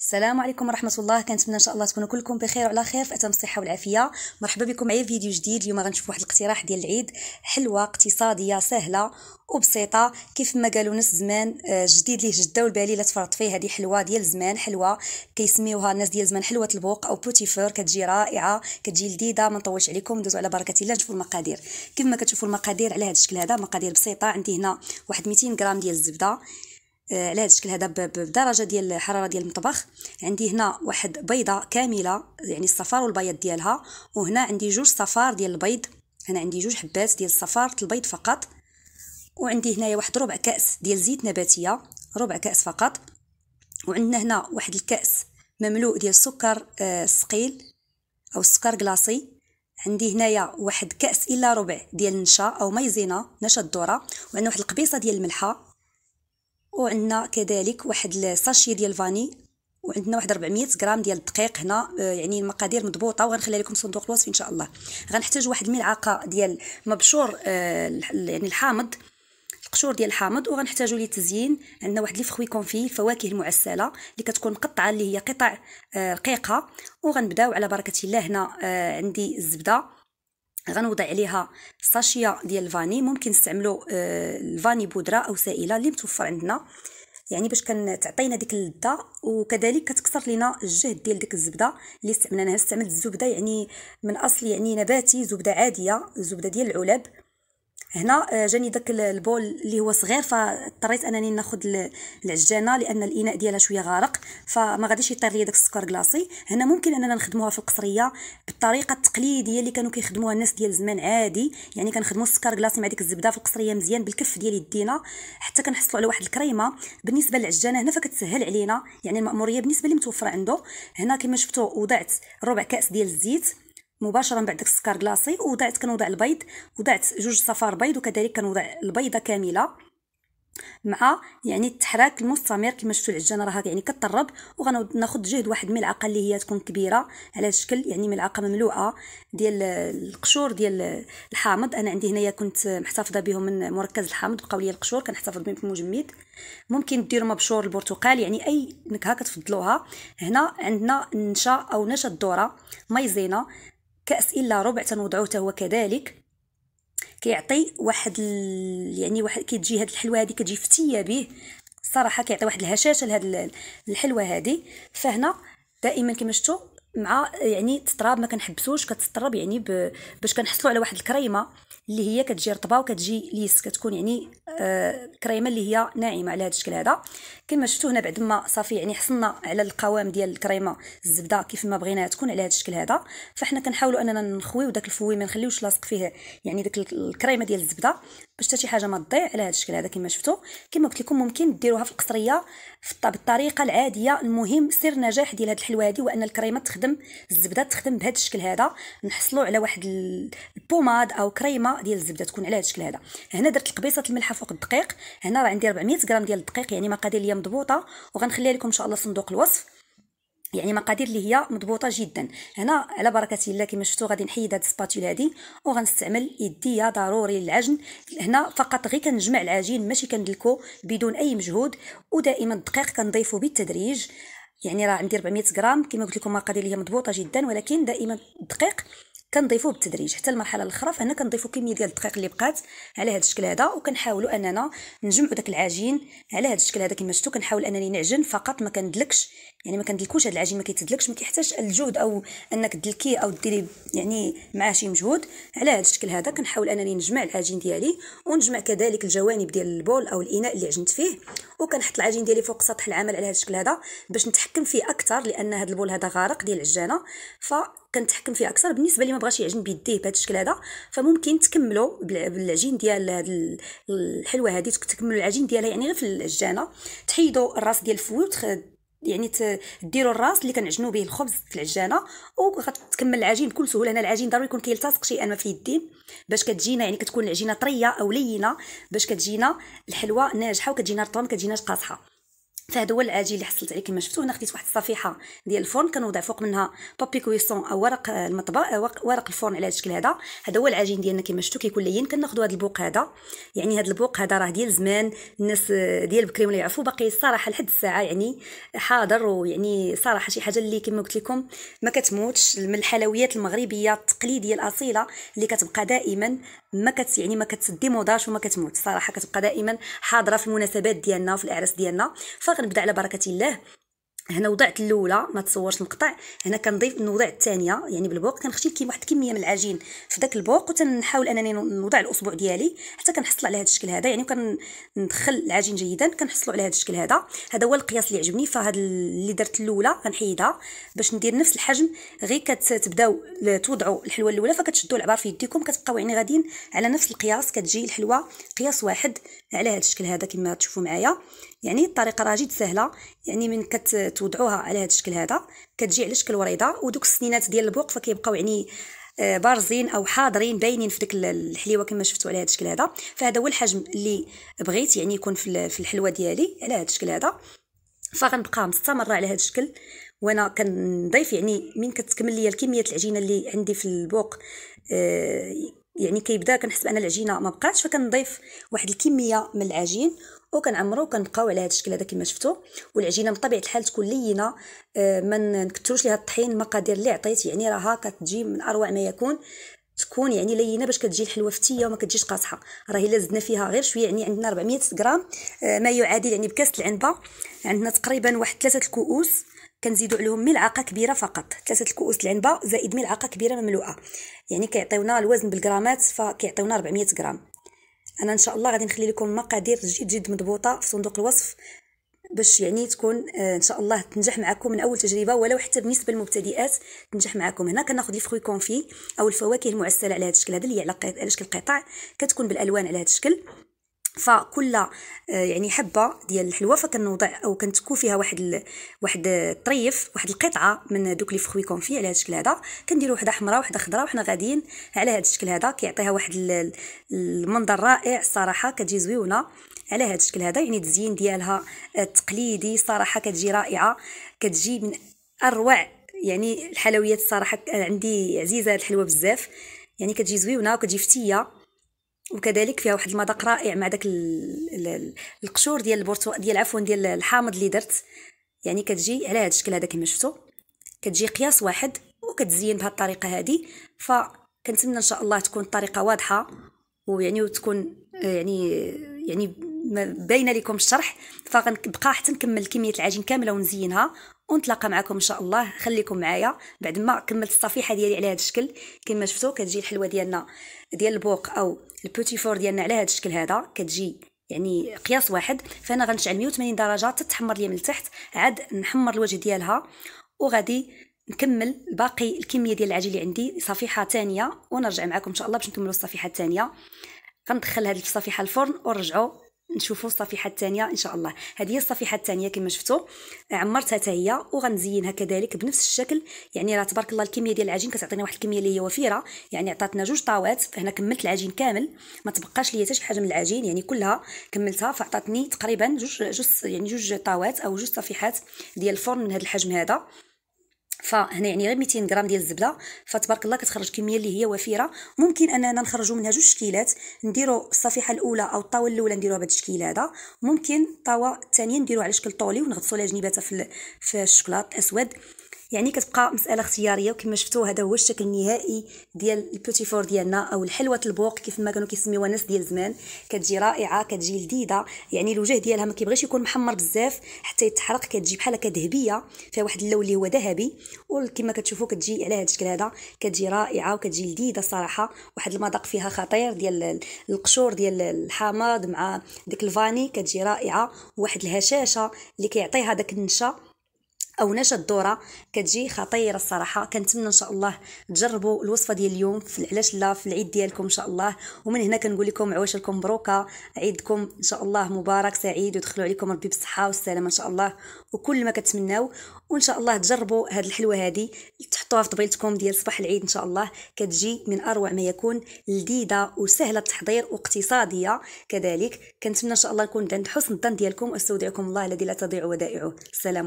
السلام عليكم ورحمه الله كنتمنى ان شاء الله تكونوا كلكم بخير وعلى خير في اتم الصحه والعافيه مرحبا بكم معايا فيديو جديد اليوم غنشوف واحد الاقتراح ديال العيد حلوه اقتصاديه سهله وبسيطه كيف ما قالوا ناس زمان آه، جديد ليه جده والبالي لا تفرط فيه هذه حلوه ديال زمان حلوه كيسميوها الناس ديال زمان حلوه البوق او بوتي فور كتجي رائعه كتجي لذيذه ما نطولش عليكم ندوزو على بركه الله نشوفوا المقادير كيف ما كتشوفوا المقادير على هذا الشكل هذا مقادير بسيطه عندي هنا واحد 200 غرام ديال الزبده على آه، هذا الشكل هذا بدرجه ديال الحراره ديال المطبخ عندي هنا واحد بيضه كامله يعني الصفار والبيض ديالها وهنا عندي جوج صفار ديال البيض هنا عندي جوج حبات ديال الصفار البيض فقط وعندي هنايا واحد ربع كاس ديال زيت نباتيه ربع كاس فقط وعندنا هنا واحد الكاس مملوء ديال السكر الثقيل آه، او السكر كلاصي عندي هنايا واحد كاس الا ربع ديال النشا او مايزينا نشا الذره وعندنا واحد القبيصه ديال الملحه وعندنا كذلك واحد الساشي ديال الفاني وعندنا واحد 400 غرام ديال الدقيق هنا آه، يعني المقادير مضبوطه وغنخلي لكم صندوق الوصف ان شاء الله غنحتاج واحد الملعقه ديال مبشور آه، يعني الحامض القشور ديال الحامض وغنحتاجوا ليه تزيين عندنا واحد لي فخوي كونفي الفواكه المعسله اللي كتكون مقطعه اللي هي قطع آه، رقيقه وغنبداو على بركه الله هنا عندي الزبده غنوضع عليها ساشيا ديال الفاني ممكن نستعملو آه، الفاني بودره او سائله اللي متوفر عندنا يعني باش كتعطينا ديك اللذه وكذلك كتكسر لينا الجهد ديال ديك الزبده اللي استعملناها استعملت الزبده يعني من اصل يعني نباتي زبده عاديه زبده ديال العلب هنا آه، جاني داك البول اللي هو صغير فاضطريت انني ناخذ العجانه لان الاناء ديالها شويه غارق فما غاديش يطير لي داك السكر كلاصي هنا ممكن اننا نخدموها في القصريه بالطريقه التقليديه اللي كانوا كيخدموها الناس ديال زمان عادي يعني كنخدموا السكر كلاصي مع ديك الزبده في القصريه مزيان بالكف ديال يدينا حتى كنحصلوا على واحد الكريمه بالنسبه للعجانه هنا فكتسهل علينا يعني الماموريه بالنسبه اللي متوفره عنده هنا كما شفتوا وضعت ربع كاس ديال الزيت مباشره من بعد داك السكر كلاصي وضعت كنوضع البيض وضعت جوج صفار بيض وكذلك كنوضع البيضه كامله مع يعني التحراك المستمر كما شفتوا العجانه راه يعني كتطرب وغناخذ جهد واحد الملعقه اللي هي تكون كبيره على شكل يعني ملعقه مملوءه ديال القشور ديال الحامض انا عندي هنايا كنت محتفظه بهم من مركز الحامض بقاو لي القشور كنحتفظ بهم في المجمد ممكن ديروا مبشور البرتقال يعني اي نكهه كتفضلوها هنا عندنا النشا او نشا الذره مايزينا كأس إلا ربع حتى هو كذلك كيعطي واحد ال... يعني واحد كتجي هذه الحلوه هذه كتجي فتيه به صراحه كيعطي واحد الهشاشه لهاد الحلوه هذه فهنا دائما كما شفتوا مع يعني التراب ما كنحبسوش كتطرب يعني باش كنحصلوا على واحد الكريمه اللي هي كتجي رطبه وكتجي ليس كتكون يعني آه كريمه اللي هي ناعمه على هذا الشكل هذا كما شفتوا هنا بعد ما صافي يعني حصلنا على القوام ديال الكريمه الزبده كيف ما بغيناها تكون على هذا الشكل هذا فاحنا كنحاولوا اننا نخويو داك الفوي ما نخليوش لاصق فيه يعني داك الكريمه ديال الزبده باش حتى شي حاجه ما تضيع على هذا الشكل هذا كما شفتوا كما قلت لكم ممكن ديروها في القصريه بالطريقه العاديه المهم سر نجاح ديال هذه الحلوه هذه هو ان الكريمه تخدم الزبده تخدم بهذا الشكل هذا نحصلوا على واحد البوماد او كريمه ديال الزبده تكون على هذا الشكل هذا هنا درت القبيصه الملحه فوق الدقيق هنا راه عندي 400 غرام ديال الدقيق يعني مقادير اللي مضبوطه وغنخليها لكم ان شاء الله صندوق الوصف يعني مقادير اللي هي مضبوطه جدا هنا على بركه الله كما شفتوا غادي نحيد هاد السباتولا هادي وغنستعمل يديا ضروري للعجن هنا فقط غير كنجمع العجين ماشي كندلكو بدون اي مجهود ودائما الدقيق كنضيفو بالتدريج يعني راه عندي 400 غرام كما قلت لكم مقادير اللي هي مضبوطه جدا ولكن دائما الدقيق كنضيفوه بالتدريج حتى المرحله الاخرى فهنا كنضيفوا كميه ديال الدقيق اللي بقات على هذا الشكل هذا وكنحاولوا اننا نجمعوا داك العجين على هذا الشكل هذا كما شفتوا كنحاول انني نعجن فقط ما كندلكش يعني ما كندلكوش هذا العجين ما كيتدلكش ما كيحتاجش الجهد او انك دلكيه او ديري يعني معاه شي مجهود على هذا الشكل هذا كنحاول انني نجمع العجين ديالي ونجمع كذلك الجوانب ديال البول او الاناء اللي عجنت فيه وكنحط العجين ديالي فوق سطح العمل على هذا الشكل هذا باش نتحكم فيه اكثر لان هذا البول هذا غارق ديال العجانه ف كنتحكم فيه اكثر بالنسبه اللي ما بغاش يعجن بيديه بهذا الشكل هذا فممكن تكملوا بالعجين ديال هاد الحلوه هذه تكملوا العجين ديالها يعني غير في العجانه تحيدوا الراس ديال الفوي وتخ... يعني ديروا الراس اللي كنعجنوا به الخبز في العجانه وغتكمل العجين بكل سهوله هنا العجين ضروري يكون كيلتصق شيئا ما في يدين باش كتجينا يعني كتكون العجينه طريه او لينه باش كتجينا الحلوه ناجحه وكتجينا الطعم كتجيناش قاصحه فهذا هو العاجل اللي حصلت عليه كما شفتوا هنا خديت واحد الصفيحه ديال الفرن كنوضع فوق منها بابي كويسون او ورق آه، المطبخ آه، ورق الفرن على هذا الشكل هذا هذا هو العجين ديالنا كما شفتوا كيكون لين كناخذوا هذا البوق هذا يعني هذا البوق هذا راه ديال زمان الناس آه، ديال بكري ولا يعرفوا باقي الصراحه لحد الساعه يعني حاضر ويعني صراحه شي حاجه اللي كما قلت لكم ما كتموتش من الحلويات المغربيه التقليديه الاصيله اللي كتبقى دائما ما كت يعني ما موضاش وما كتموت صراحه كتبقى دائما حاضره في المناسبات ديالنا وفي الاعراس ديالنا فغنبدا على بركه الله هنا وضعت الاولى ما تصورش نقطع هنا كنضيف نوضع الثانيه يعني بالبوق كنختي كي واحد الكميه من العجين في داك البوق وتنحاول انني نوضع الاصبع ديالي حتى كنحصل على هذا الشكل هذا يعني كندخل العجين جيدا كنحصلوا على هذا الشكل هذا هذا هو القياس اللي عجبني فهاد اللي درت الاولى غنحيدها باش ندير نفس الحجم غير كتبداو توضعوا الحلوه الاولى فكتشدوا العبار في يديكم كتبقاو يعني غاديين على نفس القياس كتجي الحلوه قياس واحد على هذا الشكل هذا كما تشوفوا معايا يعني الطريقه راه جد سهله يعني من كت كتوضعوها على هذا الشكل هذا كتجي على شكل وريضه ودوك السنينات ديال البوق فكيبقاو يعني آه، بارزين او حاضرين باينين في ديك الحليوه كما شفتوا على هذا الشكل هذا فهذا هو الحجم اللي بغيت يعني يكون في الحلوه ديالي على هذا الشكل هذا فغنبقى مستمره على هذا الشكل وانا كنضيف يعني من كتكمل ليا الكميه العجينه اللي عندي في البوق آه، يعني كيبدا كنحس بان العجينه ما بقاتش فكنضيف واحد الكميه من العجين وكنعمرو وكنبقاو على هذا الشكل هذا كما شفتوا والعجينه بطبيعه الحال تكون لينه آه ما نكثروش ليها الطحين المقادير اللي عطيت يعني راها كتجي من اروع ما يكون تكون يعني لينه باش كتجي الحلوه فتيه وما كتجيش قاصحه راه الا زدنا فيها غير شويه يعني عندنا 400 غرام آه ما يعادل يعني بكاس العنبه عندنا تقريبا واحد ثلاثه الكؤوس كنزيدو عليهم ملعقه كبيره فقط ثلاثه الكؤوس العنبه زائد ملعقه كبيره مملوءه يعني كيعطيونا الوزن بالغرامات فكيعطيونا 400 غرام انا ان شاء الله غادي نخلي لكم مقادير جد جد مضبوطه في صندوق الوصف باش يعني تكون آه، ان شاء الله تنجح معكم من اول تجربه ولو حتى بالنسبه للمبتدئات تنجح معكم هنا كناخذ فروي كونفي او الفواكه المعسله على هذا الشكل هذا اللي على شكل قطع كتكون بالالوان على هذا الشكل فكل آه، يعني حبه ديال الحلوه فكنوضع او كنتكو فيها واحد ال... واحد الطريف واحد القطعه من دوك لي فخوي كونفي على هذا الشكل هذا كنديروا وحده حمراء وحده خضراء وحنا غاديين على هذا الشكل هذا كيعطيها واحد ال... المنظر رائع الصراحه كتجي زويونه على هذا الشكل هذا يعني التزيين ديالها التقليدي آه، صراحه كتجي رائعه كتجي من اروع يعني الحلويات الصراحه آه، عندي عزيزه الحلوه بزاف يعني كتجي زويونه وكتجي فتيه وكذلك فيها واحد المذاق رائع مع داك القشور ديال البرتو ديال عفوا ديال الحامض اللي درت يعني كتجي على هذا الشكل هذا كما شفتوا كتجي قياس واحد وكتزين بهذه الطريقه هذه فكنتمنى ان شاء الله تكون الطريقه واضحه ويعني وتكون آه، يعني يعني باينه لكم الشرح فغنبقى حتى نكمل كميه العجين كامله ونزينها ونتلاقى معكم ان شاء الله خليكم معايا بعد ما كملت الصفيحه ديالي على هذا الشكل كما شفتوا كتجي الحلوه ديالنا ديال البوق او البوتي فور ديالنا على هذا الشكل هذا كتجي يعني قياس واحد فانا غنشعل 180 درجه تتحمر لي من التحت عاد نحمر الوجه ديالها وغادي نكمل باقي الكميه ديال العجين اللي عندي صفيحه ثانيه ونرجع معكم ان شاء الله باش نكملوا الصفيحه الثانيه غندخل هذه الصفيحه الفرن ونرجعوا نشوفوا الصفيحه الثانيه ان شاء الله هذه هي الصفيحه الثانيه كما شفتوا عمرتها حتى هي وغنزينها كذلك بنفس الشكل يعني راه تبارك الله الكميه ديال العجين كتعطينا واحد الكميه اللي هي وفيره يعني عطاتنا جوج طاوات فهنا كملت العجين كامل ما تبقاش ليا حتى شي حاجه من العجين يعني كلها كملتها فعطاتني تقريبا جوج جوج يعني جوج طاوات او جوج صفيحات ديال الفرن من هذا الحجم هذا فهنا يعني غير 200 غرام ديال الزبده فتبارك الله كتخرج كميه اللي هي وفيره ممكن اننا نخرجوا منها جوج شكيلات نديروا الصفيحه الاولى او الطاوه الاولى نديروها بهذا الشكل هذا ممكن الطاوه الثانيه نديروها على شكل طولي ونغطسوا لها جنيباتها في في الشوكولاط الاسود يعني كتبقى مساله اختياريه وكما شفتوا هذا هو الشكل النهائي ديال البيوتي فور ديالنا او الحلوه البوق كيف ما كانوا كيسميوها الناس ديال زمان كتجي رائعه كتجي لذيذه يعني الوجه ديالها ما كيبغيش يكون محمر بزاف حتى يتحرق كتجي بحال هكا ذهبيه فيها واحد اللون اللي هو ذهبي وكما كتشوفوا كتجي على هذا الشكل هذا كتجي رائعه وكتجي لذيذه صراحه واحد المذاق فيها خطير ديال القشور ديال الحامض مع ديك الفاني كتجي رائعه وواحد الهشاشه اللي كيعطيها داك النشا او نشا الذره كتجي خطيره الصراحه كنتمنى ان شاء الله تجربوا الوصفه ديال اليوم في علاش لا في العيد ديالكم ان شاء الله ومن هنا كنقول لكم عواشركم مبروكه عيدكم ان شاء الله مبارك سعيد ودخلوا عليكم ربي بالصحه والسلامه ان شاء الله وكل ما كتمناو وان شاء الله تجربوا هاد الحلوه هادي تحطوها في طبيلتكم ديال صباح العيد ان شاء الله كتجي من اروع ما يكون لذيذه وسهله التحضير واقتصاديه كذلك كنتمنى ان شاء الله نكون عند حسن الظن ديالكم استودعكم الله الذي لا تضيع ودائعه السلام